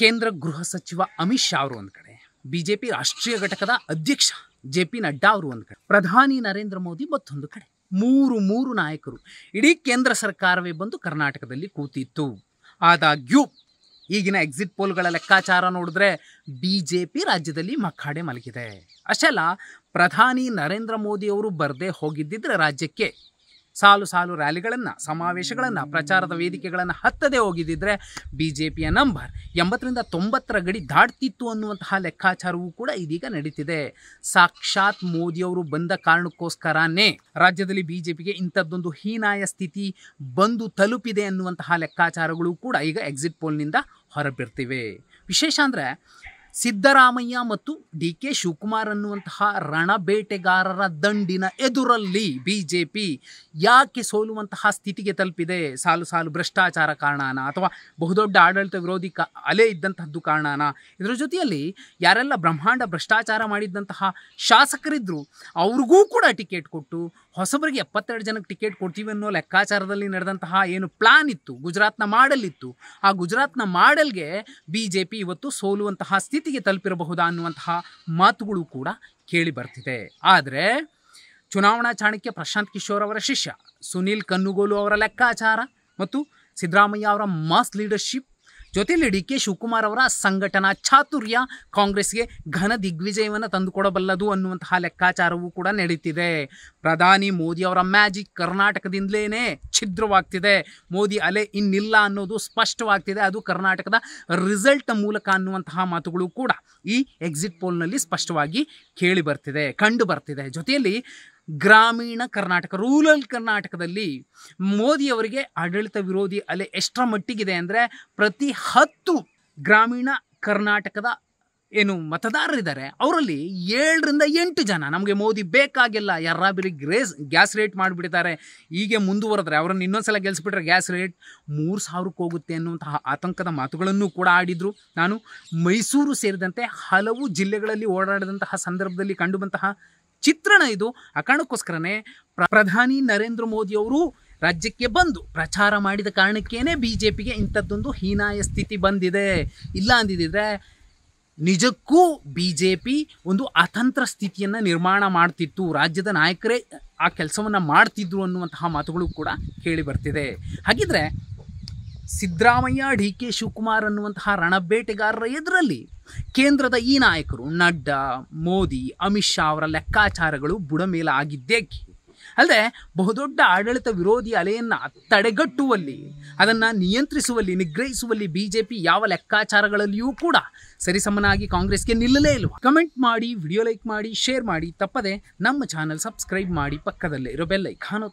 ಕೇಂದ್ರ ಗೃಹ ಸಚಿವ ಅಮಿತ್ ಶಾ ಅವರು ಒಂದು ಕಡೆ ಬಿಜೆಪಿ ರಾಷ್ಟ್ರೀಯ ಘಟಕದ ಅಧ್ಯಕ್ಷ ಜೆ ಪಿ ನಡ್ಡಾ ಅವರು ಒಂದು ಕಡೆ ಪ್ರಧಾನಿ ನರೇಂದ್ರ ಮೋದಿ ಮತ್ತೊಂದು ಕಡೆ ಮೂರು ಮೂರು ನಾಯಕರು ಇಡೀ ಕೇಂದ್ರ ಸರ್ಕಾರವೇ ಬಂದು ಕರ್ನಾಟಕದಲ್ಲಿ ಕೂತಿತ್ತು ಆದಾಗ್ಯೂ ಈಗಿನ ಎಕ್ಸಿಟ್ ಪೋಲ್ಗಳ ಲೆಕ್ಕಾಚಾರ ನೋಡಿದ್ರೆ ಬಿ ಜೆ ಪಿ ರಾಜ್ಯದಲ್ಲಿ ಮಖಾಡೆ ಮಲಗಿದೆ ಅಷ್ಟೆಲ್ಲ ಪ್ರಧಾನಿ ನರೇಂದ್ರ ಮೋದಿ ಅವರು ಬರದೇ ಹೋಗಿದ್ದಿದ್ರೆ ರಾಜ್ಯಕ್ಕೆ ಸಾಲು ಸಾಲು ರ್ಯಾಲಿಗಳನ್ನು ಸಮಾವೇಶಗಳನ್ನು ಪ್ರಚಾರದ ವೇದಿಕೆಗಳನ್ನು ಹತ್ತದೆ ಹೋಗಿದ್ದಿದ್ರೆ ಬಿ ಜೆ ಪಿಯ ನಂಬರ್ ಎಂಬತ್ತರಿಂದ ತೊಂಬತ್ತರ ಗಡಿ ದಾಟ್ತಿತ್ತು ಅನ್ನುವಂತಹ ಲೆಕ್ಕಾಚಾರವೂ ಕೂಡ ಇದೀಗ ನಡೀತಿದೆ ಸಾಕ್ಷಾತ್ ಮೋದಿಯವರು ಬಂದ ಕಾರಣಕ್ಕೋಸ್ಕರನೇ ರಾಜ್ಯದಲ್ಲಿ ಬಿ ಜೆ ಪಿಗೆ ಇಂಥದ್ದೊಂದು ಹೀನಾಯ ಸ್ಥಿತಿ ಬಂದು ತಲುಪಿದೆ ಅನ್ನುವಂತಹ ಲೆಕ್ಕಾಚಾರಗಳು ಕೂಡ ಈಗ ಎಕ್ಸಿಟ್ ಪೋಲ್ನಿಂದ ಹೊರಬಿರ್ತಿವೆ ವಿಶೇಷ ಅಂದರೆ ಸಿದ್ದರಾಮಯ್ಯ ಮತ್ತು ಡಿ ಕೆ ಶಿವಕುಮಾರ್ ಅನ್ನುವಂತಹ ರಣಬೇಟೆಗಾರರ ದಂಡಿನ ಎದುರಲ್ಲಿ ಬಿ ಜೆ ಪಿ ಯಾಕೆ ಸೋಲುವಂತಹ ಸ್ಥಿತಿಗೆ ತಲುಪಿದೆ ಸಾಲು ಸಾಲು ಭ್ರಷ್ಟಾಚಾರ ಕಾರಣನ ಅಥವಾ ಬಹುದೊಡ್ಡ ಆಡಳಿತ ವಿರೋಧಿ ಕ ಅಲೆ ಇದ್ದಂಥದ್ದು ಕಾರಣನ ಇದರ ಜೊತೆಯಲ್ಲಿ ಯಾರೆಲ್ಲ ಬ್ರಹ್ಮಾಂಡ ಭ್ರಷ್ಟಾಚಾರ ಮಾಡಿದ್ದಂತಹ ಶಾಸಕರಿದ್ದರು ಅವ್ರಿಗೂ ಕೂಡ ಟಿಕೆಟ್ ಕೊಟ್ಟು ಹೊಸಬರಿಗೆ ಎಪ್ಪತ್ತೆರಡು ಜನಕ್ಕೆ ಟಿಕೆಟ್ ಕೊಡ್ತೀವಿ ಅನ್ನೋ ಲೆಕ್ಕಾಚಾರದಲ್ಲಿ ನಡೆದಂತಹ ಏನು ಪ್ಲಾನ್ ಇತ್ತು ಗುಜರಾತ್ನ ಮಾಡಲ್ ಇತ್ತು ಆ ಗುಜರಾತ್ನ ಮಾಡಲ್ಗೆ ಬಿ ಜೆ ಪಿ ಇವತ್ತು ಸೋಲುವಂತಹ ಸ್ಥಿತಿಗೆ ತಲುಪಿರಬಹುದಾ ಅನ್ನುವಂತಹ ಮಾತುಗಳು ಕೂಡ ಕೇಳಿ ಬರ್ತಿದೆ ಆದರೆ ಚುನಾವಣಾ ಚಾಣಕ್ಯ ಪ್ರಶಾಂತ್ ಕಿಶೋರ್ ಅವರ ಶಿಷ್ಯ ಸುನೀಲ್ ಕನ್ನುಗೋಲು ಅವರ ಲೆಕ್ಕಾಚಾರ ಮತ್ತು ಸಿದ್ದರಾಮಯ್ಯ ಅವರ ಮಾಸ್ ಲೀಡರ್ಶಿಪ್ ಜೊತೆಯಲ್ಲಿ ಡಿ ಕೆ ಶಿವಕುಮಾರ್ ಅವರ ಸಂಘಟನಾ ಚಾತುರ್ಯ ಕಾಂಗ್ರೆಸ್ಗೆ ಘನ ದಿಗ್ವಿಜಯವನ್ನು ತಂದುಕೊಡಬಲ್ಲದು ಅನ್ನುವಂತಹ ಲೆಕ್ಕಾಚಾರವೂ ಕೂಡ ನಡೀತಿದೆ ಪ್ರಧಾನಿ ಮೋದಿ ಅವರ ಮ್ಯಾಜಿಕ್ ಕರ್ನಾಟಕದಿಂದಲೇ ಛಿದ್ರವಾಗ್ತಿದೆ ಮೋದಿ ಅಲೆ ಇನ್ನಿಲ್ಲ ಅನ್ನೋದು ಸ್ಪಷ್ಟವಾಗ್ತಿದೆ ಅದು ಕರ್ನಾಟಕದ ರಿಸಲ್ಟ್ ಮೂಲಕ ಅನ್ನುವಂತಹ ಮಾತುಗಳು ಕೂಡ ಈ ಎಕ್ಸಿಟ್ ಪೋಲ್ನಲ್ಲಿ ಸ್ಪಷ್ಟವಾಗಿ ಕೇಳಿ ಬರ್ತಿದೆ ಕಂಡು ಬರ್ತಿದೆ ಜೊತೆಯಲ್ಲಿ ಗ್ರಾಮೀಣ ಕರ್ನಾಟಕ ರೂರಲ್ ಕರ್ನಾಟಕದಲ್ಲಿ ಮೋದಿಯವರಿಗೆ ಆಡಳಿತ ವಿರೋಧಿ ಅಲೆ ಎಷ್ಟರ ಮಟ್ಟಿಗಿದೆ ಅಂದರೆ ಪ್ರತಿ ಹತ್ತು ಗ್ರಾಮೀಣ ಕರ್ನಾಟಕದ ಏನು ಮತದಾರರಿದ್ದಾರೆ ಅವರಲ್ಲಿ ಏಳರಿಂದ ಎಂಟು ಜನ ನಮಗೆ ಮೋದಿ ಬೇಕಾಗಿಲ್ಲ ಯಾರಾಬಿರಿ ಗ್ರೇಸ್ ಗ್ಯಾಸ್ ರೇಟ್ ಮಾಡಿಬಿಡ್ತಾರೆ ಹೀಗೆ ಮುಂದುವರೆದ್ರೆ ಅವರನ್ನು ಇನ್ನೊಂದು ಸಲ ಗೆಲ್ಸ್ಬಿಟ್ರೆ ಗ್ಯಾಸ್ ರೇಟ್ ಮೂರು ಸಾವಿರಕ್ಕೆ ಹೋಗುತ್ತೆ ಅನ್ನುವಂತಹ ಆತಂಕದ ಮಾತುಗಳನ್ನು ಕೂಡ ಆಡಿದರು ನಾನು ಮೈಸೂರು ಸೇರಿದಂತೆ ಹಲವು ಜಿಲ್ಲೆಗಳಲ್ಲಿ ಓಡಾಡಿದಂತಹ ಸಂದರ್ಭದಲ್ಲಿ ಕಂಡುಬಂತಹ ಚಿತ್ರಣ ಇದು ಆ ಕಾರಣಕ್ಕೋಸ್ಕರನೇ ಪ್ರಧಾನಿ ನರೇಂದ್ರ ಮೋದಿಯವರು ರಾಜ್ಯಕ್ಕೆ ಬಂದು ಪ್ರಚಾರ ಮಾಡಿದ ಕಾರಣಕ್ಕೇನೆ ಬಿ ಜೆ ಪಿಗೆ ಇಂಥದ್ದೊಂದು ಹೀನಾಯ ಸ್ಥಿತಿ ಬಂದಿದೆ ಇಲ್ಲ ಅಂದಿದ್ದರೆ ನಿಜಕ್ಕೂ ಬಿ ಜೆ ಪಿ ಒಂದು ಅತಂತ್ರ ಸ್ಥಿತಿಯನ್ನು ನಿರ್ಮಾಣ ಮಾಡ್ತಿತ್ತು ರಾಜ್ಯದ ನಾಯಕರೇ ಆ ಕೆಲಸವನ್ನು ಮಾಡ್ತಿದ್ರು ಅನ್ನುವಂತಹ ಮಾತುಗಳು ಕೂಡ ಕೇಳಿ ಬರ್ತಿದೆ ಹಾಗಿದ್ರೆ ಸಿದ್ದರಾಮಯ್ಯ ಡಿ ಕೆ ಶಿವಕುಮಾರ್ ಅನ್ನುವಂತಹ ರಣಬೇಟೆಗಾರರ ಎದುರಲ್ಲಿ ಕೇಂದ್ರದ ಈ ನಾಯಕರು ನಡ್ಡಾ ಮೋದಿ ಅಮಿತ್ ಶಾ ಅವರ ಲೆಕ್ಕಾಚಾರಗಳು ಬುಡಮೇಲ ಆಗಿದ್ದೇಕೆ ಅಲ್ಲದೆ ಬಹುದೊಡ್ಡ ಆಡಳಿತ ವಿರೋಧಿ ಅಲೆಯನ್ನು ತಡೆಗಟ್ಟುವಲ್ಲಿ ಅದನ್ನು ನಿಯಂತ್ರಿಸುವಲ್ಲಿ ನಿಗ್ರಹಿಸುವಲ್ಲಿ ಬಿ ಜೆ ಪಿ ಯಾವ ಲೆಕ್ಕಾಚಾರಗಳಲ್ಲಿಯೂ ಕೂಡ ಸರಿಸಮನಾಗಿ ಕಾಂಗ್ರೆಸ್ಗೆ ನಿಲ್ಲಲೇ ಇಲ್ವ ಕಮೆಂಟ್ ಮಾಡಿ ವಿಡಿಯೋ ಲೈಕ್ ಮಾಡಿ ಶೇರ್ ಮಾಡಿ ತಪ್ಪದೆ ನಮ್ಮ ಚಾನಲ್ ಸಬ್ಸ್ಕ್ರೈಬ್ ಮಾಡಿ ಪಕ್ಕದಲ್ಲೇ ಇರೋ ಬೆಲ್ಲೈಕ್ ಕಾಣುತ್ತೆ